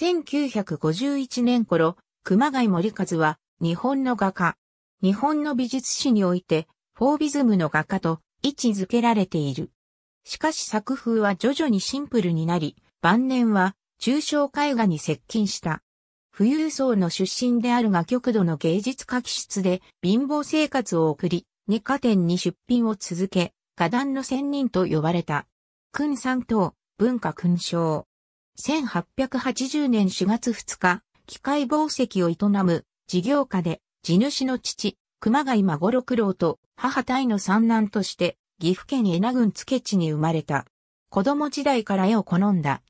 1951年頃、熊谷森和は日本の画家。日本の美術史においてフォービズムの画家と位置づけられている。しかし作風は徐々にシンプルになり、晩年は抽象絵画に接近した。富裕層の出身であるが極度の芸術家気質で貧乏生活を送り、二家店に出品を続け、画壇の仙人と呼ばれた。君三等、文化勲章。1880年4月2日、機械紡石を営む事業家で、地主の父、熊谷孫六郎と母体の三男として、岐阜県江名郡付地に生まれた。子供時代から絵を好んだ。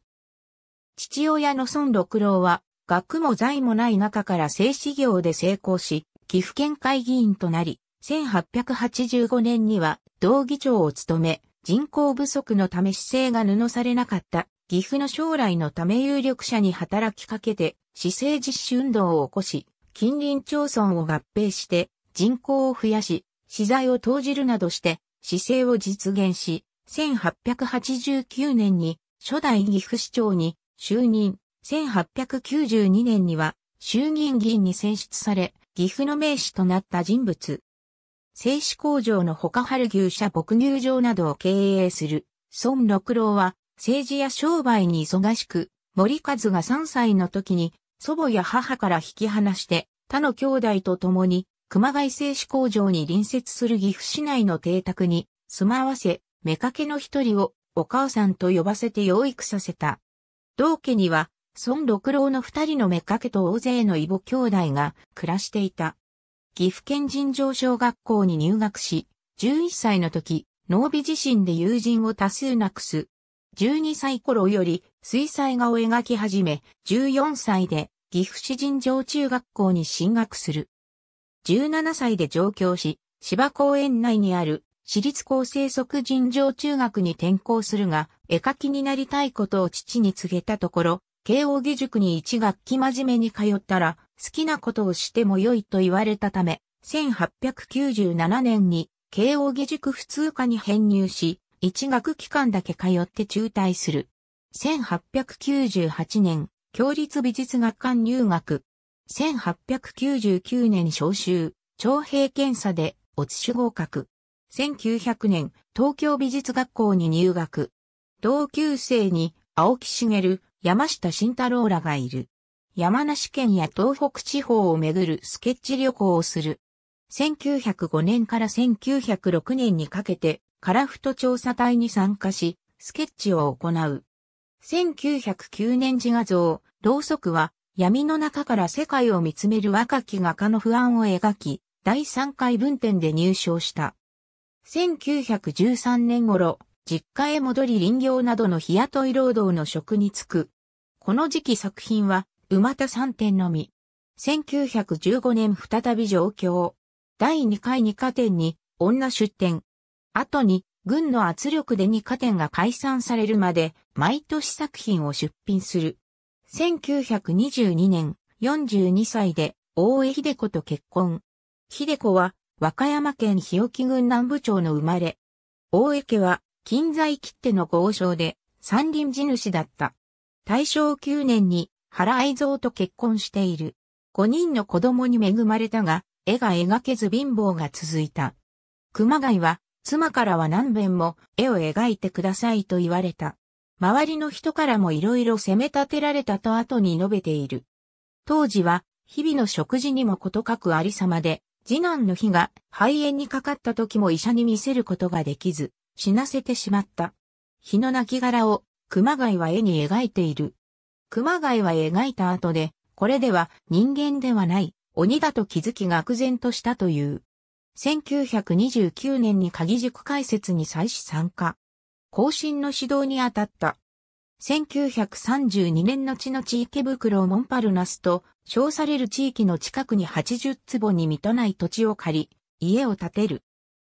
父親の孫六郎は、学も財もない中から製紙業で成功し、岐阜県会議員となり、1885年には道議長を務め、人口不足のため姿勢が布されなかった岐阜の将来のため有力者に働きかけて、市政実施運動を起こし、近隣町村を合併して人口を増やし、資材を投じるなどして、市政を実現し、1889年に初代岐阜市長に就任、1892年には衆議院議員に選出され、岐阜の名士となった人物。製紙工場の他春牛舎牧乳場などを経営する、孫六郎は政治や商売に忙しく、森和が3歳の時に祖母や母から引き離して他の兄弟と共に熊谷製紙工場に隣接する岐阜市内の邸宅に住まわせ、妾の一人をお母さんと呼ばせて養育させた。同家には孫六郎の二人の妾と大勢の異母兄弟が暮らしていた。岐阜県尋常小学校に入学し、11歳の時、農美自身で友人を多数なくす12歳頃より水彩画を描き始め、14歳で岐阜市人上中学校に進学する。17歳で上京し、芝公園内にある私立高生即人上中学に転校するが、絵描きになりたいことを父に告げたところ、慶応義塾に一学期真面目に通ったら、好きなことをしても良いと言われたため、1897年に慶応義塾普通科に編入し、一学期間だけ通って中退する。1898年、共立美術学館入学。1899年召集、徴兵検査で、おつ種合格。1900年、東京美術学校に入学。同級生に、青木茂、山下慎太郎らがいる。山梨県や東北地方をめぐるスケッチ旅行をする。1905年から1906年にかけてカラフト調査隊に参加し、スケッチを行う。1909年自画像、ろうそくは、闇の中から世界を見つめる若き画家の不安を描き、第3回文展で入賞した。1913年頃、実家へ戻り林業などの日雇い労働の職に就く。この時期作品は、馬田3点のみ。1915年再び上京。第2回二課展に、女出展、後に軍の圧力で二課店が解散されるまで毎年作品を出品する。1922年42歳で大江秀子と結婚。秀子は和歌山県日置郡南部町の生まれ。大江家は近在切手の豪商で三輪地主だった。大正9年に原愛蔵と結婚している。5人の子供に恵まれたが、絵が描けず貧乏が続いた。熊谷は妻からは何べんも絵を描いてくださいと言われた。周りの人からも色々責め立てられたと後に述べている。当時は日々の食事にもことかくありさまで、次男の日が肺炎にかかった時も医者に見せることができず、死なせてしまった。日の亡骸を熊谷は絵に描いている。熊谷は描いた後で、これでは人間ではない、鬼だと気づき愕然としたという。1929年に鍵塾開設に際し参加。更新の指導に当たった。1932年の地の地池袋モンパルナスと称される地域の近くに80坪に満たない土地を借り、家を建てる。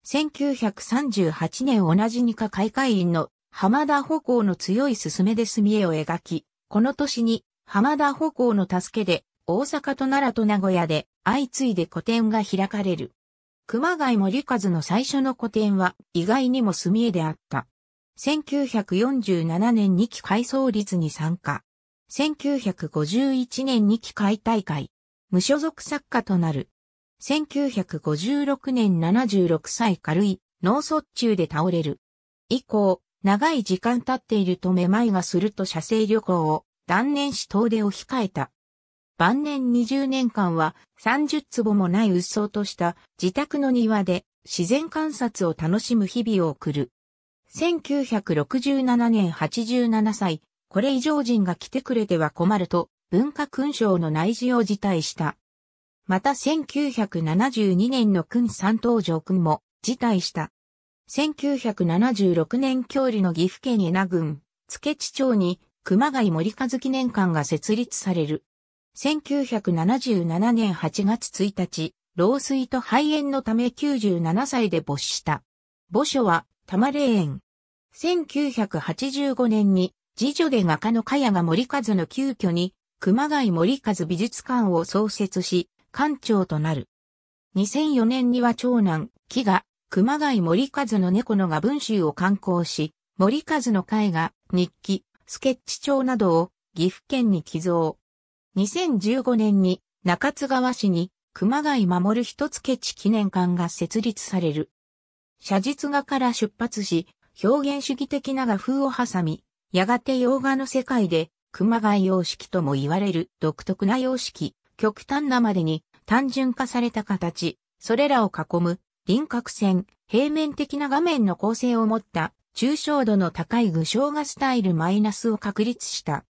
1938年同じ二課開会員の浜田歩行の強い勧めで墨絵を描き、この年に浜田歩行の助けで大阪と奈良と名古屋で相次いで個展が開かれる。熊谷森和の最初の個展は意外にも墨絵であった。1947年2期改装率に参加。1951年2期開大会。無所属作家となる。1956年76歳軽い脳卒中で倒れる。以降、長い時間経っているとめまいがすると射精旅行を断念し遠出を控えた。晩年20年間は30坪もないうっそうとした自宅の庭で自然観察を楽しむ日々を送る。1967年87歳、これ以上人が来てくれては困ると文化勲章の内示を辞退した。また1972年の君三等上君も辞退した。1976年郷里の岐阜県稲郡、付地町に熊谷森和記念館が設立される。1977年8月1日、老衰と肺炎のため97歳で没した。墓所は、玉霊園。1985年に、次女で画家の茅が森和の急居に、熊谷森和美術館を創設し、館長となる。2004年には長男、木が、熊谷森和の猫の画文集を刊行し、森和の絵画、日記、スケッチ帳などを岐阜県に寄贈。2015年に中津川市に熊谷守一つけ地記念館が設立される。写実画から出発し、表現主義的な画風を挟み、やがて洋画の世界で熊谷様式とも言われる独特な様式、極端なまでに単純化された形、それらを囲む輪郭線、平面的な画面の構成を持った抽象度の高い具象画スタイルマイナスを確立した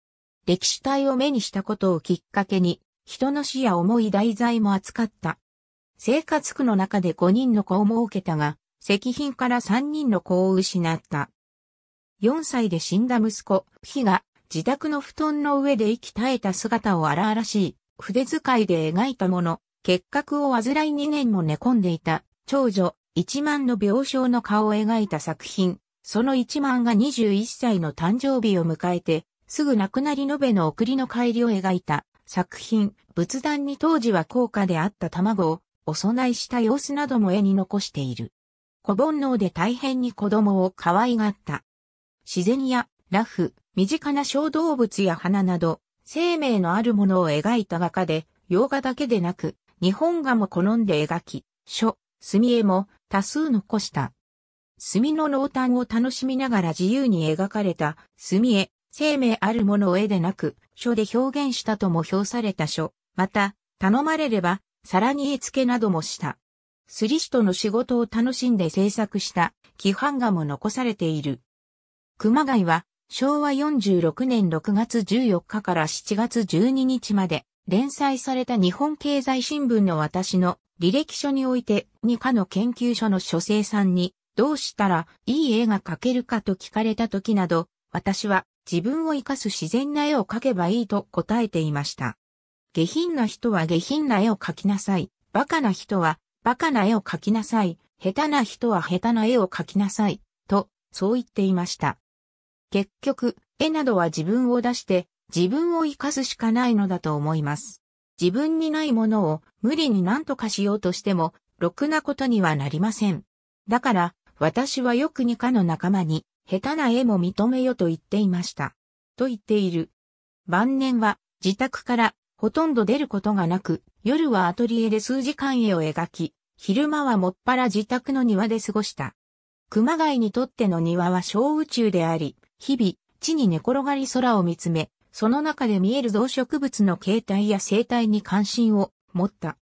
歴史体を目にしたことをきっかけに、人の死や重い題材も扱った。生活苦の中で5人の子を設けたが、石品から3人の子を失った。4歳で死んだ息子、ヒが自宅の布団の上で息絶えた姿を荒々しい、筆遣いで描いたもの、結核を患い2年も寝込んでいた、長女、一万の病床の顔を描いた作品、その一万が21歳の誕生日を迎えて、すぐ亡くなり延べの送りの帰りを描いた作品、仏壇に当時は高価であった卵をお供えした様子なども絵に残している。小煩悩で大変に子供を可愛がった。自然やラフ、身近な小動物や花など、生命のあるものを描いた画家で、洋画だけでなく、日本画も好んで描き、書、墨絵も多数残した。墨の濃淡を楽しみながら自由に描かれた墨絵、生命あるものを絵でなく、書で表現したとも評された書、また、頼まれれば、皿に絵付けなどもした。スリシトの仕事を楽しんで制作した規範画も残されている。熊谷は昭和46年6月14日から7月12日まで連載された日本経済新聞の私の履歴書において二課の研究所の書生さんにどうしたらいい絵が描けるかと聞かれた時など私は自分を生かす自然な絵を描けばいいと答えていました。下品な人は下品な絵を描きなさい。バカな人はバカな絵を描きなさい。下手な人は下手な絵を描きなさい。と、そう言っていました。結局、絵などは自分を出して自分を生かすしかないのだと思います。自分にないものを無理に何とかしようとしても、ろくなことにはなりません。だから、私はよく二課の仲間に、下手な絵も認めよと言っていました。と言っている。晩年は自宅からほとんど出ることがなく、夜はアトリエで数時間絵を描き、昼間はもっぱら自宅の庭で過ごした。熊谷にとっての庭は小宇宙であり、日々、地に寝転がり空を見つめ、その中で見える動植物の形態や生態に関心を持った。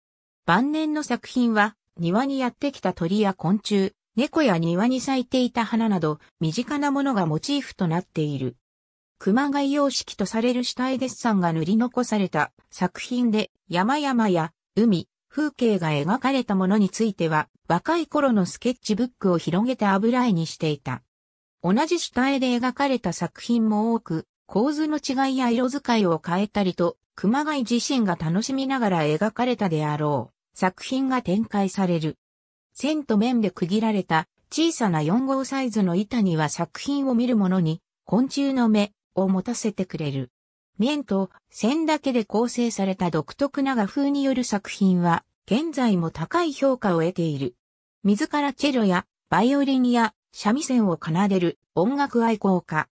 晩年の作品は、庭にやってきた鳥や昆虫、猫や庭に咲いていた花など、身近なものがモチーフとなっている。熊谷様式とされる下絵デッサンが塗り残された作品で、山々や海、風景が描かれたものについては、若い頃のスケッチブックを広げて油絵にしていた。同じ下絵で描かれた作品も多く、構図の違いや色使いを変えたりと、熊谷自身が楽しみながら描かれたであろう、作品が展開される。線と面で区切られた小さな4号サイズの板には作品を見る者に昆虫の目を持たせてくれる。面と線だけで構成された独特な画風による作品は現在も高い評価を得ている。自らチェロやバイオリンや三味線を奏でる音楽愛好家。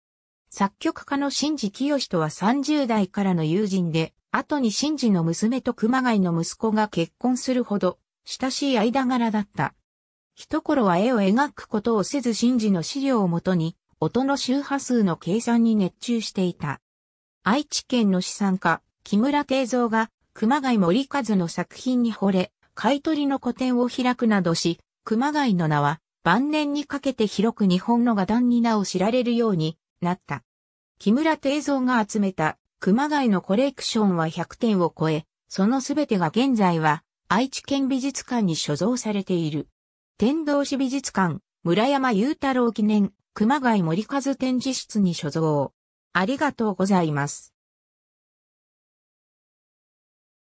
作曲家の新次清とは30代からの友人で、後に新次の娘と熊谷の息子が結婚するほど親しい間柄だった。一頃は絵を描くことをせず真珠の資料をもとに、音の周波数の計算に熱中していた。愛知県の資産家、木村定蔵が、熊谷森和の作品に惚れ、買い取りの個展を開くなどし、熊谷の名は、晩年にかけて広く日本の画壇に名を知られるようになった。木村定蔵が集めた熊谷のコレクションは100点を超え、そのすべてが現在は愛知県美術館に所蔵されている。天童市美術館、村山雄太郎記念、熊谷森和展示室に所蔵。ありがとうございます。